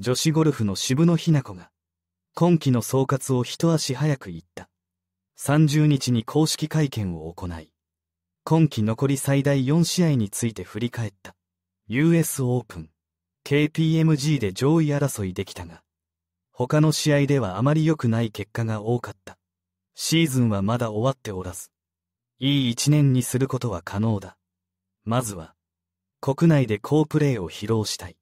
女子ゴルフの渋野日向子が、今季の総括を一足早く言った。30日に公式会見を行い、今季残り最大4試合について振り返った。US オープン、KPMG で上位争いできたが、他の試合ではあまり良くない結果が多かった。シーズンはまだ終わっておらず、いい一年にすることは可能だ。まずは、国内で好プレーを披露したい。